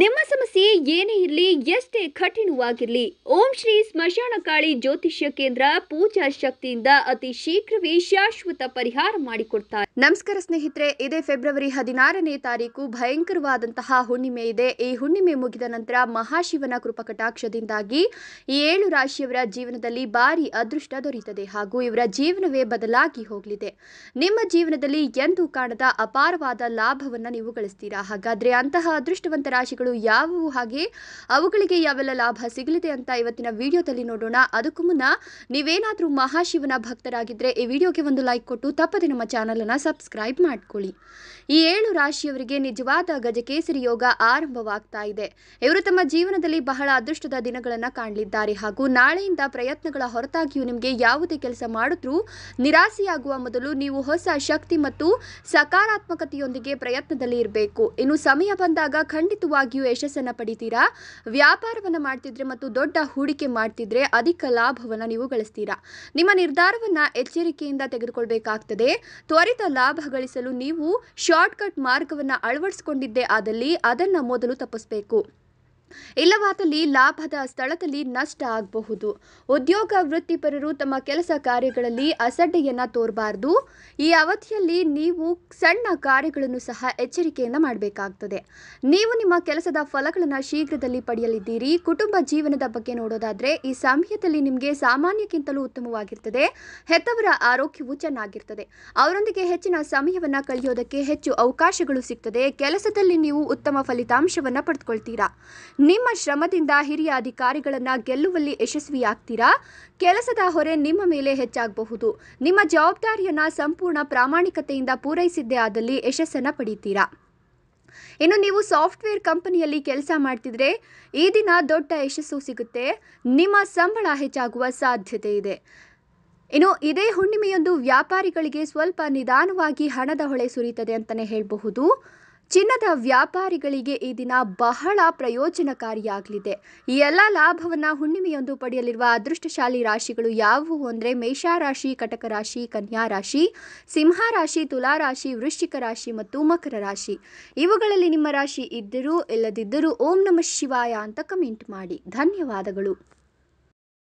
ನಿಮ್ಮ ಸಮಸ್ಯೆ ಏನೇ ಇರಲಿ ಎಷ್ಟೇ ಕಠಿಣವಾಗಿರಲಿ ಓಂ ಶ್ರೀ ಸ್ಮಶಾನಕಾಳಿ ಜ್ಯೋತಿಷ್ಯ ಕೇಂದ್ರ ಪೂಜಾ ಶಕ್ತಿಯಿಂದ ಅತಿ ಶೀಘ್ರವೇ ಶಾಶ್ವತ ಪರಿಹಾರ ಮಾಡಿಕೊಡ್ತಾರೆ ನಮಸ್ಕಾರ ಸ್ನೇಹಿತರೆ ಇದೇ ಫೆಬ್ರವರಿ ಹದಿನಾರನೇ ತಾರೀಕು ಭಯಂಕರವಾದಂತಹ ಹುಣ್ಣಿಮೆ ಇದೆ ಈ ಹುಣ್ಣಿಮೆ ಮುಗಿದ ನಂತರ ಮಹಾಶಿವನ ಕೃಪಕಟಾಕ್ಷದಿಂದಾಗಿ ಏಳು ರಾಶಿಯವರ ಜೀವನದಲ್ಲಿ ಭಾರಿ ಅದೃಷ್ಟ ದೊರೆಯುತ್ತದೆ ಹಾಗೂ ಇವರ ಜೀವನವೇ ಬದಲಾಗಿ ಹೋಗಲಿದೆ ನಿಮ್ಮ ಜೀವನದಲ್ಲಿ ಎಂದೂ ಕಾಣದ ಅಪಾರವಾದ ಲಾಭವನ್ನು ನೀವು ಗಳಿಸ್ತೀರಾ ಹಾಗಾದ್ರೆ ಅಂತಹ ಅದೃಷ್ಟವಂತ ರಾಶಿ ಯಾವುವು ಹಾಗೆ ಅವುಗಳಿಗೆ ಯಾವೆಲ್ಲ ಲಾಭ ಸಿಗಲಿದೆ ಅಂತ ಇವತ್ತಿನ ವಿಡಿಯೋದಲ್ಲಿ ನೋಡೋಣ ಅದಕ್ಕೂ ಮುನ್ನ ನೀವೇನಾದರೂ ಮಹಾಶಿವನ ಭಕ್ತರಾಗಿದ್ದರೆ ಈ ವಿಡಿಯೋಗೆ ಒಂದು ಲೈಕ್ ಕೊಟ್ಟು ತಪ್ಪದೆ ನಮ್ಮ ಚಾನಲನ್ನು ಸಬ್ಸ್ಕ್ರೈಬ್ ಮಾಡ್ಕೊಳ್ಳಿ ಈ ಏಳು ರಾಶಿಯವರಿಗೆ ನಿಜವಾದ ಗಜಕೇಸರಿ ಯೋಗ ಆರಂಭವಾಗ್ತಾ ಇದೆ ಇವರು ತಮ್ಮ ಜೀವನದಲ್ಲಿ ಬಹಳ ಅದೃಷ್ಟದ ದಿನಗಳನ್ನು ಕಾಣಲಿದ್ದಾರೆ ಹಾಗೂ ನಾಳೆಯಿಂದ ಪ್ರಯತ್ನಗಳ ಹೊರತಾಗಿಯೂ ನಿಮಗೆ ಯಾವುದೇ ಕೆಲಸ ಮಾಡಿದ್ರೂ ನಿರಾಸೆಯಾಗುವ ಮೊದಲು ನೀವು ಹೊಸ ಶಕ್ತಿ ಮತ್ತು ಸಕಾರಾತ್ಮಕತೆಯೊಂದಿಗೆ ಪ್ರಯತ್ನದಲ್ಲಿ ಇರಬೇಕು ಇನ್ನು ಸಮಯ ಬಂದಾಗ ಖಂಡಿತವಾಗಿ ನಿಶ್ಚಿತವಾಗಿಯೂ ಯಶಸ್ಸನ್ನು ಪಡಿತೀರಾ ವ್ಯಾಪಾರವನ್ನು ಮಾಡ್ತಿದ್ರೆ ಮತ್ತು ದೊಡ್ಡ ಹೂಡಿಕೆ ಮಾಡ್ತಿದ್ರೆ ಅಧಿಕ ಲಾಭವನ್ನು ನೀವು ಗಳಿಸ್ತೀರಾ ನಿಮ್ಮ ನಿರ್ಧಾರವನ್ನ ಎಚ್ಚರಿಕೆಯಿಂದ ತೆಗೆದುಕೊಳ್ಬೇಕಾಗ್ತದೆ ತ್ವರಿತ ಲಾಭ ಗಳಿಸಲು ನೀವು ಶಾರ್ಟ್ಕಟ್ ಮಾರ್ಗವನ್ನು ಅಳವಡಿಸಿಕೊಂಡಿದ್ದೇ ಆದಲ್ಲಿ ಅದನ್ನು ಮೊದಲು ತಪ್ಪಿಸಬೇಕು ಇಲ್ಲವಾದಲ್ಲಿ ಲಾಭದ ಸ್ಥಳದಲ್ಲಿ ನಷ್ಟ ಆಗಬಹುದು ಉದ್ಯೋಗ ವೃತ್ತಿಪರರು ತಮ್ಮ ಕೆಲಸ ಕಾರ್ಯಗಳಲ್ಲಿ ಅಸಡ್ಡೆಯನ್ನು ತೋರಬಾರ್ದು ಈ ಅವಧಿಯಲ್ಲಿ ನೀವು ಸಣ್ಣ ಕಾರ್ಯಗಳನ್ನು ಸಹ ಎಚ್ಚರಿಕೆಯಿಂದ ಮಾಡಬೇಕಾಗ್ತದೆ ನೀವು ನಿಮ್ಮ ಕೆಲಸದ ಫಲಗಳನ್ನು ಶೀಘ್ರದಲ್ಲಿ ಪಡೆಯಲಿದ್ದೀರಿ ಕುಟುಂಬ ಜೀವನದ ಬಗ್ಗೆ ನೋಡೋದಾದರೆ ಈ ಸಮಯದಲ್ಲಿ ನಿಮಗೆ ಸಾಮಾನ್ಯಕ್ಕಿಂತಲೂ ಉತ್ತಮವಾಗಿರ್ತದೆ ಹೆತ್ತವರ ಆರೋಗ್ಯವು ಚೆನ್ನಾಗಿರ್ತದೆ ಅವರೊಂದಿಗೆ ಹೆಚ್ಚಿನ ಸಮಯವನ್ನು ಕಳೆಯೋದಕ್ಕೆ ಹೆಚ್ಚು ಅವಕಾಶಗಳು ಸಿಗ್ತದೆ ಕೆಲಸದಲ್ಲಿ ನೀವು ಉತ್ತಮ ಫಲಿತಾಂಶವನ್ನು ಪಡೆದುಕೊಳ್ತೀರಾ ನಿಮ್ಮ ಶ್ರಮದಿಂದ ಹಿರಿಯ ಅಧಿಕಾರಿಗಳನ್ನು ಗೆಲ್ಲುವಲ್ಲಿ ಯಶಸ್ವಿಯಾಗ್ತೀರಾ ಕೆಲಸದ ಹೊರೆ ನಿಮ್ಮ ಮೇಲೆ ಹೆಚ್ಚಾಗಬಹುದು ನಿಮ್ಮ ಜವಾಬ್ದಾರಿಯನ್ನು ಸಂಪೂರ್ಣ ಪ್ರಾಮಾಣಿಕತೆಯಿಂದ ಪೂರೈಸಿದ್ದೇ ಆದಲ್ಲಿ ಯಶಸ್ಸನ್ನು ಪಡೀತೀರಾ ಇನ್ನು ನೀವು ಸಾಫ್ಟ್ವೇರ್ ಕಂಪನಿಯಲ್ಲಿ ಕೆಲಸ ಮಾಡ್ತಿದ್ರೆ ಈ ದಿನ ದೊಡ್ಡ ಯಶಸ್ಸು ಸಿಗುತ್ತೆ ನಿಮ್ಮ ಸಂಬಳ ಹೆಚ್ಚಾಗುವ ಸಾಧ್ಯತೆ ಇದೆ ಇನ್ನು ಇದೇ ಹುಣ್ಣಿಮೆಯೊಂದು ವ್ಯಾಪಾರಿಗಳಿಗೆ ಸ್ವಲ್ಪ ನಿಧಾನವಾಗಿ ಹಣದ ಹೊಳೆ ಸುರಿಯುತ್ತದೆ ಅಂತಲೇ ಹೇಳಬಹುದು ಚಿನ್ನದ ವ್ಯಾಪಾರಿಗಳಿಗೆ ಈ ದಿನ ಬಹಳ ಪ್ರಯೋಜನಕಾರಿಯಾಗಲಿದೆ ಈ ಎಲ್ಲ ಲಾಭವನ್ನು ಹುಣ್ಣಿಮೆಯೊಂದು ಪಡೆಯಲಿರುವ ಅದೃಷ್ಟಶಾಲಿ ರಾಶಿಗಳು ಯಾವುವು ಅಂದರೆ ರಾಶಿ ಕಟಕ ರಾಶಿ ಕನ್ಯಾ ರಾಶಿ ಸಿಂಹರಾಶಿ ತುಲಾರಾಶಿ ವೃಶ್ಚಿಕ ರಾಶಿ ಮತ್ತು ಮಕರ ರಾಶಿ ಇವುಗಳಲ್ಲಿ ನಿಮ್ಮ ರಾಶಿ ಇದ್ದರೂ ಇಲ್ಲದಿದ್ದರೂ ಓಂ ನಮಃ ಶಿವಾಯ ಅಂತ ಕಮೆಂಟ್ ಮಾಡಿ ಧನ್ಯವಾದಗಳು